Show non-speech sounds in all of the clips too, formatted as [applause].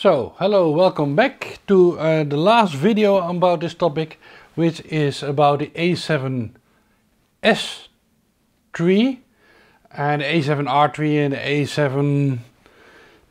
So, hello, welcome back to uh, the last video about this topic, which is about the A7S III and A7R3 and A7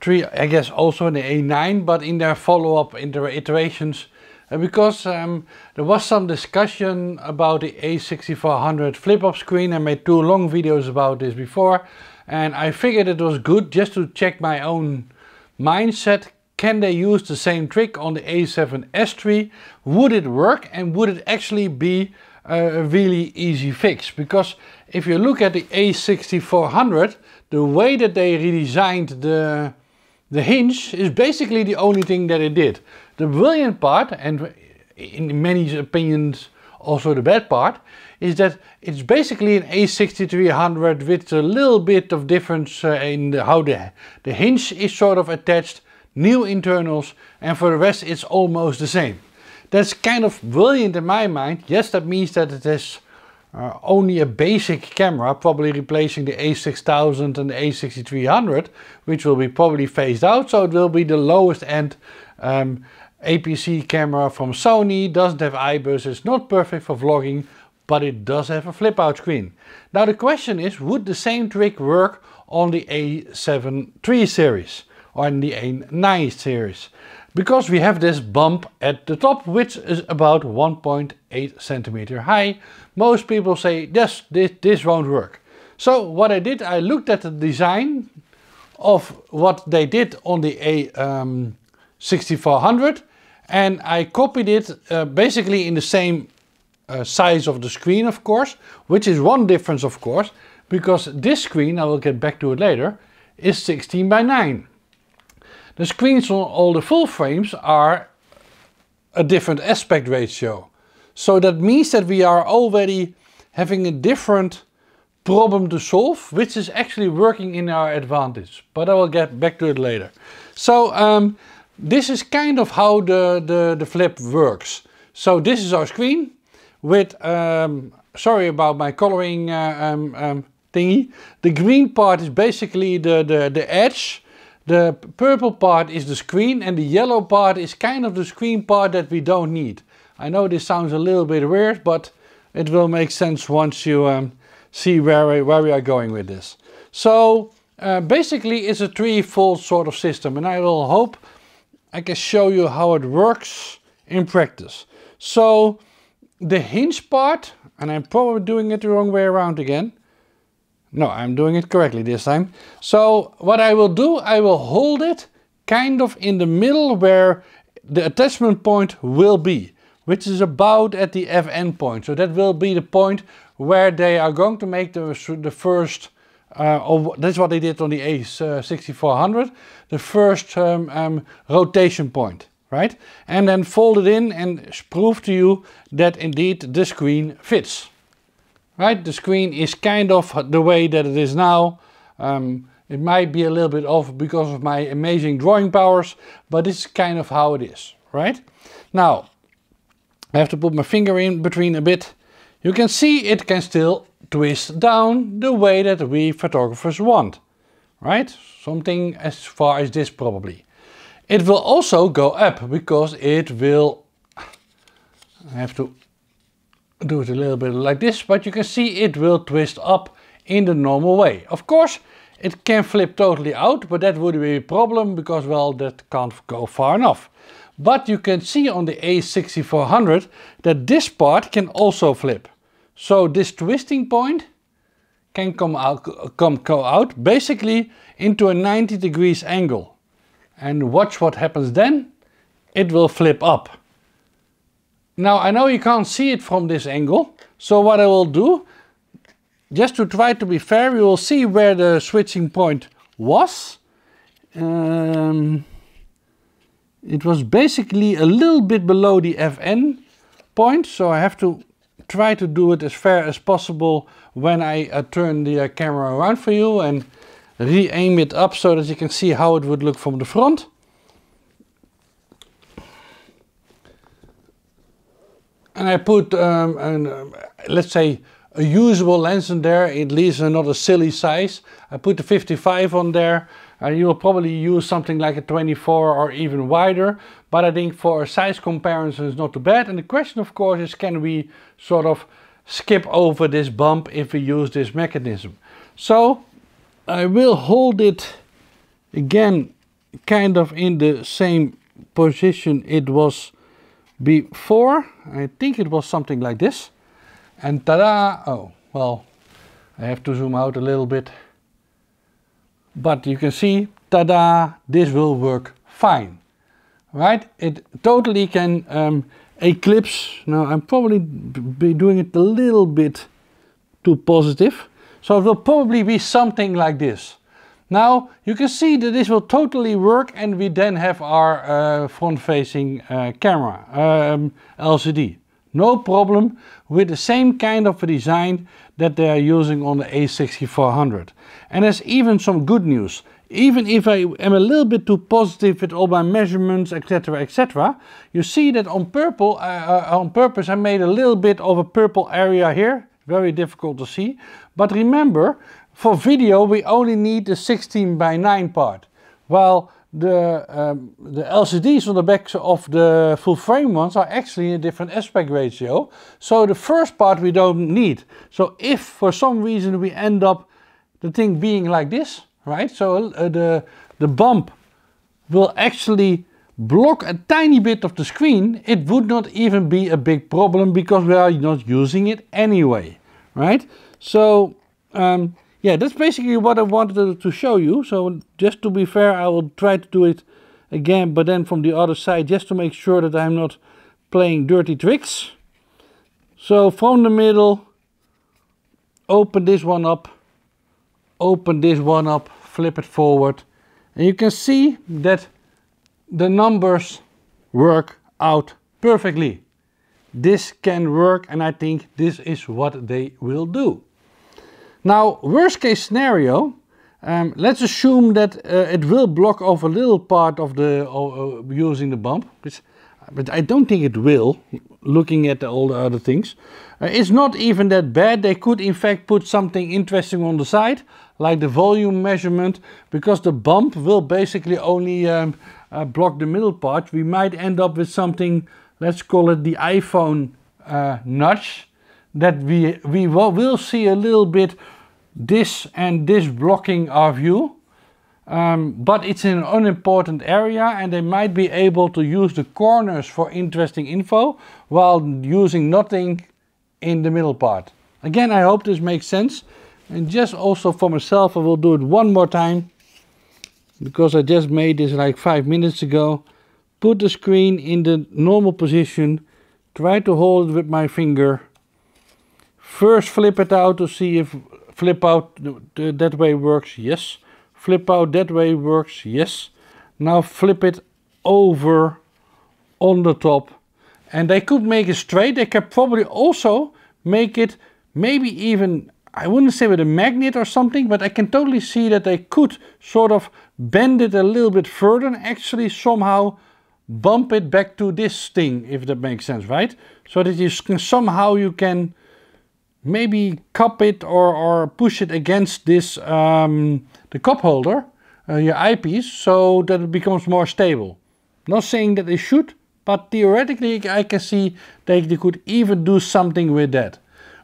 III, I guess also in the A9, but in their follow-up iterations, And uh, because um, there was some discussion about the A6400 flip-up screen, I made two long videos about this before, and I figured it was good just to check my own mindset can they use the same trick on the A7S III? Would it work and would it actually be a really easy fix? Because if you look at the A6400, the way that they redesigned the, the hinge is basically the only thing that it did. The brilliant part, and in many opinions also the bad part, is that it's basically an A6300 with a little bit of difference uh, in the, how the, the hinge is sort of attached new internals, and for the rest it's almost the same. That's kind of brilliant in my mind. Yes, that means that it is uh, only a basic camera, probably replacing the a6000 and the a6300, which will be probably phased out, so it will be the lowest end um, APC camera from Sony, doesn't have iBus, it's not perfect for vlogging, but it does have a flip out screen. Now the question is, would the same trick work on the A7 III series? on the A9 series. Because we have this bump at the top, which is about 1.8 centimeter high, most people say, yes, this, this won't work. So what I did, I looked at the design of what they did on the A6400 um, and I copied it uh, basically in the same uh, size of the screen, of course, which is one difference, of course, because this screen, I will get back to it later, is 16 by 9. The screens on all the full frames are a different aspect ratio. So that means that we are already having a different problem to solve, which is actually working in our advantage. But I will get back to it later. So um, this is kind of how the, the, the, flip works. So this is our screen with, um, sorry about my coloring uh, um, um thingy. The green part is basically the, the, the edge the purple part is the screen and the yellow part is kind of the screen part that we don't need. I know this sounds a little bit weird, but it will make sense once you um, see where, we, where we are going with this. So uh, basically it's a three-fold sort of system and I will hope I can show you how it works in practice. So the hinge part, and I'm probably doing it the wrong way around again, no, I'm doing it correctly this time. So what I will do, I will hold it kind of in the middle where the attachment point will be, which is about at the FN point. So that will be the point where they are going to make the, the first, uh, that's what they did on the A6400, uh, the first um, um, rotation point, right? And then fold it in and prove to you that indeed the screen fits. Right, the screen is kind of the way that it is now. Um, it might be a little bit off because of my amazing drawing powers, but this is kind of how it is, right? Now, I have to put my finger in between a bit. You can see it can still twist down the way that we photographers want, right? Something as far as this probably. It will also go up because it will, [sighs] I have to do it a little bit like this, but you can see it will twist up in the normal way. Of course, it can flip totally out, but that would be a problem because, well, that can't go far enough. But you can see on the A6400 that this part can also flip. So this twisting point can come out, come, go out basically into a 90 degrees angle. And watch what happens then. It will flip up. Now I know you can't see it from this angle, so what I will do, just to try to be fair, we will see where the switching point was. Um, it was basically a little bit below the FN point, so I have to try to do it as fair as possible when I uh, turn the uh, camera around for you and re-aim it up so that you can see how it would look from the front. and I put, um, an, um, let's say, a usable lens in there, at least another silly size. I put the 55 on there, and you will probably use something like a 24 or even wider, but I think for a size comparison it's not too bad. And the question of course is can we sort of skip over this bump if we use this mechanism. So I will hold it again kind of in the same position it was before, I think it was something like this. And tada! Oh, well, I have to zoom out a little bit. But you can see, tada, this will work fine. Right? It totally can um, eclipse. Now, I'm probably be doing it a little bit too positive. So it will probably be something like this. Now you can see that this will totally work and we then have our uh, front-facing uh, camera, um, LCD. No problem with the same kind of a design that they are using on the A6400. And there's even some good news. Even if I am a little bit too positive with all my measurements, etc, etc, you see that on, purple, uh, uh, on purpose I made a little bit of a purple area here very difficult to see. But remember, for video we only need the 16 by 9 part, while the, um, the LCDs on the backs of the full frame ones are actually in a different aspect ratio. So the first part we don't need. So if for some reason we end up the thing being like this, right? So uh, the, the bump will actually block a tiny bit of the screen, it would not even be a big problem because we are not using it anyway, right? So um, yeah, that's basically what I wanted to show you. So just to be fair, I will try to do it again, but then from the other side, just to make sure that I'm not playing dirty tricks. So from the middle, open this one up, open this one up, flip it forward. And you can see that the numbers work out perfectly. This can work and I think this is what they will do. Now, worst case scenario, um, let's assume that uh, it will block off a little part of the uh, using the bump, which, but I don't think it will, looking at all the other things. Uh, it's not even that bad. They could in fact put something interesting on the side, like the volume measurement, because the bump will basically only um, uh, block the middle part. We might end up with something, let's call it the iPhone notch, uh, that we, we will see a little bit this and this blocking our view. Um, but it's an unimportant area and they might be able to use the corners for interesting info while using nothing in the middle part. Again, I hope this makes sense. And just also for myself, I will do it one more time because I just made this like five minutes ago. Put the screen in the normal position. Try to hold it with my finger. First flip it out to see if Flip out that way works, yes. Flip out that way works, yes. Now flip it over on the top. And they could make it straight. They could probably also make it maybe even, I wouldn't say with a magnet or something, but I can totally see that they could sort of bend it a little bit further and actually somehow bump it back to this thing, if that makes sense, right? So that you can, somehow you can maybe cup it or, or push it against this um, the cup holder, uh, your eyepiece, so that it becomes more stable. Not saying that they should, but theoretically I can see that they could even do something with that.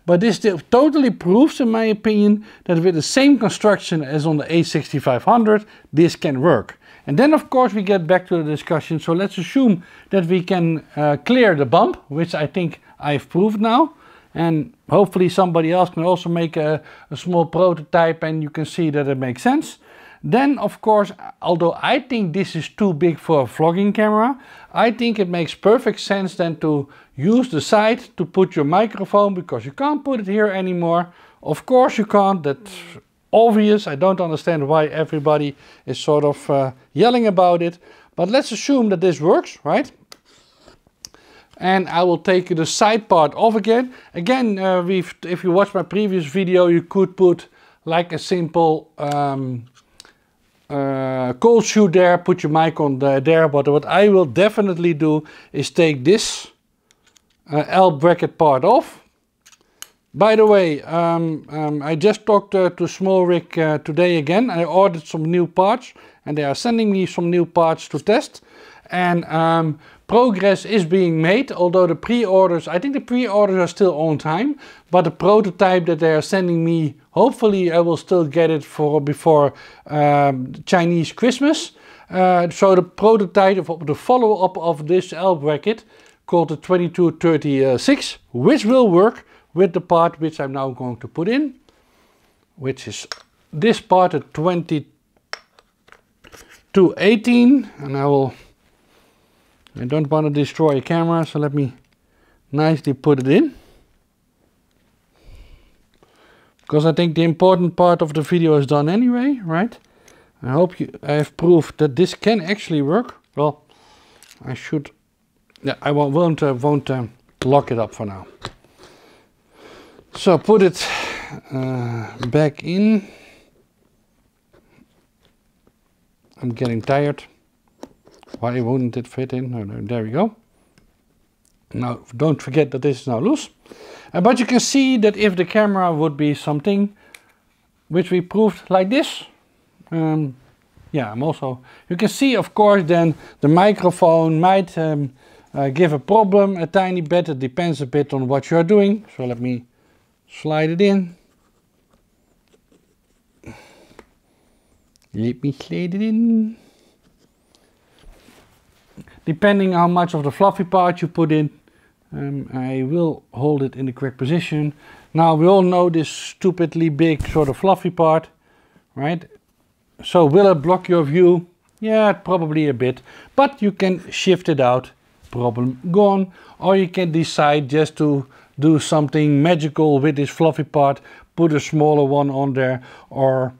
But this totally proves, in my opinion, that with the same construction as on the A6500, this can work. And then of course we get back to the discussion, so let's assume that we can uh, clear the bump, which I think I've proved now and hopefully somebody else can also make a, a small prototype and you can see that it makes sense. Then of course, although I think this is too big for a vlogging camera, I think it makes perfect sense then to use the side to put your microphone because you can't put it here anymore. Of course you can't, that's obvious. I don't understand why everybody is sort of uh, yelling about it. But let's assume that this works, right? and I will take the side part off again. Again, uh, if you watch my previous video, you could put like a simple um, uh, cold shoe there, put your mic on the, there, but what I will definitely do is take this uh, L bracket part off. By the way, um, um, I just talked uh, to Small Rick uh, today again. I ordered some new parts and they are sending me some new parts to test. And um, Progress is being made, although the pre-orders, I think the pre-orders are still on time, but the prototype that they are sending me, hopefully I will still get it for before um, Chinese Christmas. Uh, so the prototype of the follow-up of this L bracket called the 2236, which will work with the part which I'm now going to put in, which is this part at 2218, and I will I don't want to destroy a camera, so let me nicely put it in. Because I think the important part of the video is done anyway, right? I hope you, I have proved that this can actually work. Well, I should, yeah, I won't, uh, won't uh, lock it up for now. So put it uh, back in. I'm getting tired why wouldn't it fit in? there we go. Now, don't forget that this is now loose. Uh, but you can see that if the camera would be something which we proved like this, um, yeah, I'm also, you can see, of course, then the microphone might um, uh, give a problem a tiny bit. It depends a bit on what you're doing. So let me slide it in. Let me slide it in. Depending how much of the fluffy part you put in, um, I will hold it in the correct position. Now we all know this stupidly big sort of fluffy part, right? So will it block your view? Yeah, probably a bit, but you can shift it out, problem gone. Or you can decide just to do something magical with this fluffy part, put a smaller one on there or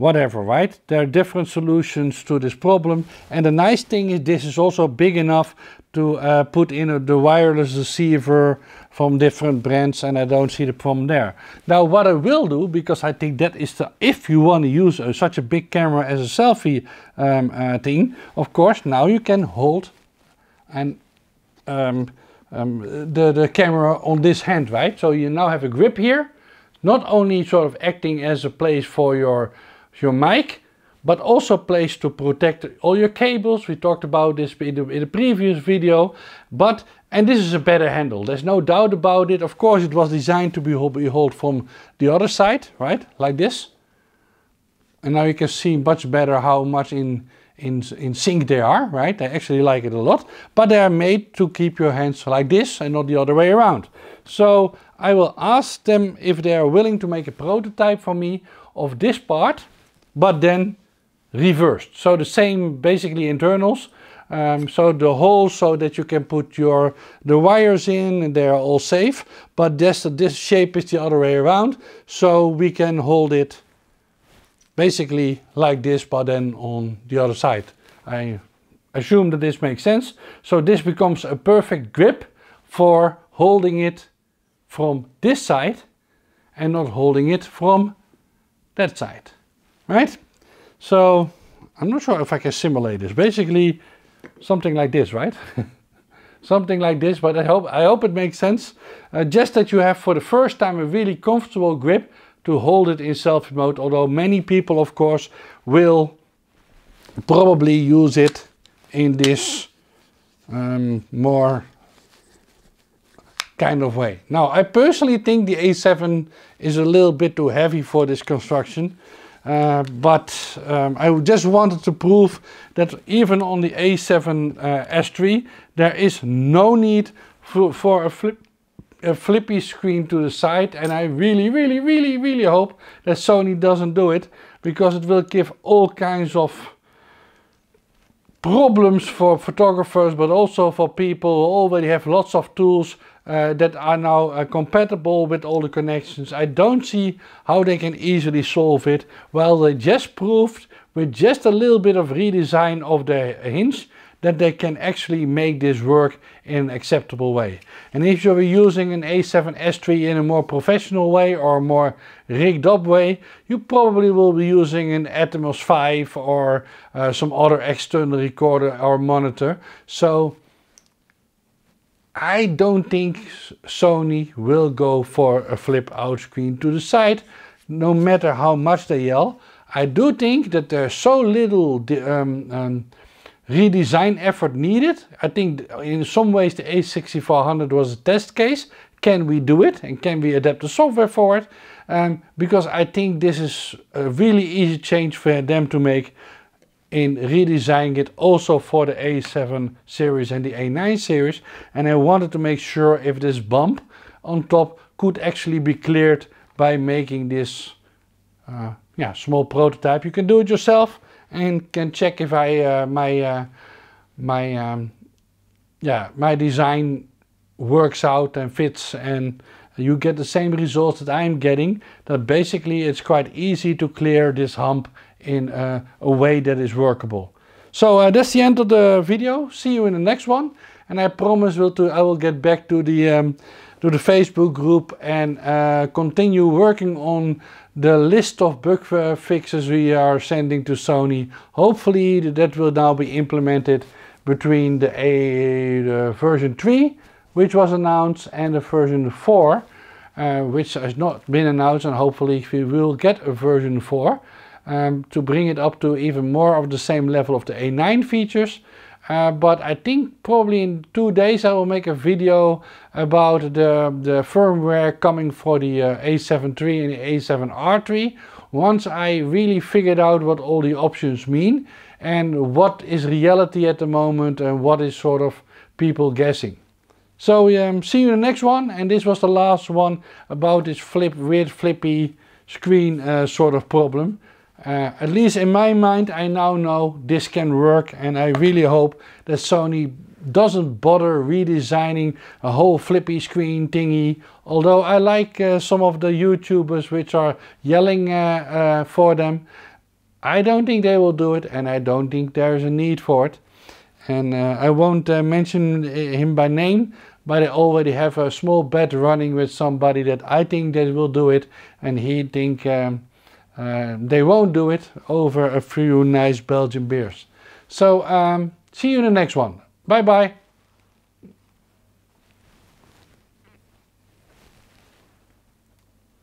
whatever, right? There are different solutions to this problem. And the nice thing is this is also big enough to uh, put in a, the wireless receiver from different brands and I don't see the problem there. Now what I will do, because I think that is the, if you want to use a, uh, such a big camera as a selfie um, uh, thing, of course now you can hold and um, um, the, the camera on this hand, right? So you now have a grip here, not only sort of acting as a place for your your mic, but also place to protect all your cables. We talked about this in the, in the previous video, but and this is a better handle. There's no doubt about it. Of course, it was designed to be held from the other side, right? Like this. And now you can see much better how much in, in, in sync they are, right? I actually like it a lot. But they are made to keep your hands like this and not the other way around. So I will ask them if they are willing to make a prototype for me of this part but then reversed. So the same basically internals. Um, so the hole so that you can put your the wires in and they are all safe. But this, this shape is the other way around. So we can hold it basically like this but then on the other side. I assume that this makes sense. So this becomes a perfect grip for holding it from this side and not holding it from that side right? So I'm not sure if I can simulate this. Basically, something like this, right? [laughs] something like this, but I hope, I hope it makes sense. Uh, just that you have for the first time a really comfortable grip to hold it in selfie mode, although many people, of course, will probably use it in this um, more kind of way. Now, I personally think the A7 is a little bit too heavy for this construction. Uh, but um, I just wanted to prove that even on the a 7s uh, there is no need for, for a, flip, a flippy screen to the side and I really really really really hope that Sony doesn't do it because it will give all kinds of problems for photographers but also for people who already have lots of tools uh, that are now uh, compatible with all the connections. I don't see how they can easily solve it. Well, they just proved with just a little bit of redesign of the hinge that they can actually make this work in an acceptable way. And if you're using an A7S III in a more professional way or a more rigged up way, you probably will be using an Atomos 5 or uh, some other external recorder or monitor. So I don't think Sony will go for a flip out screen to the side, no matter how much they yell. I do think that there's so little um, um, redesign effort needed. I think in some ways the A6400 was a test case. Can we do it and can we adapt the software for it? Um, because I think this is a really easy change for them to make in redesigning it also for the A7 series and the A9 series. And I wanted to make sure if this bump on top could actually be cleared by making this uh, yeah, small prototype. You can do it yourself and can check if I uh, my uh, my um, yeah my design works out and fits and you get the same results that I'm getting that basically it's quite easy to clear this hump in a, uh, a way that is workable. So uh, that's the end of the video. See you in the next one. And I promise will to, I will get back to the, um, to the Facebook group and uh, continue working on the list of bug uh, fixes we are sending to Sony. Hopefully that will now be implemented between the, a, the version 3, which was announced, and the version 4, uh, which has not been announced. And hopefully we will get a version 4 um, to bring it up to even more of the same level of the A9 features. Uh, but I think probably in two days I will make a video about the, the firmware coming for the uh, A7 III and the A7R III once I really figured out what all the options mean and what is reality at the moment and what is sort of people guessing. So um, see you in the next one and this was the last one about this flip weird flippy screen uh, sort of problem. Uh, at least in my mind, I now know this can work and I really hope that Sony doesn't bother redesigning a whole flippy screen thingy. Although I like uh, some of the YouTubers which are yelling uh, uh for them. I don't think they will do it and I don't think there is a need for it. And uh, I won't uh, mention him by name, but I already have a small bet running with somebody that I think that will do it and he think... Um, um, they won't do it over a few nice Belgian beers. So um, see you in the next one. Bye bye.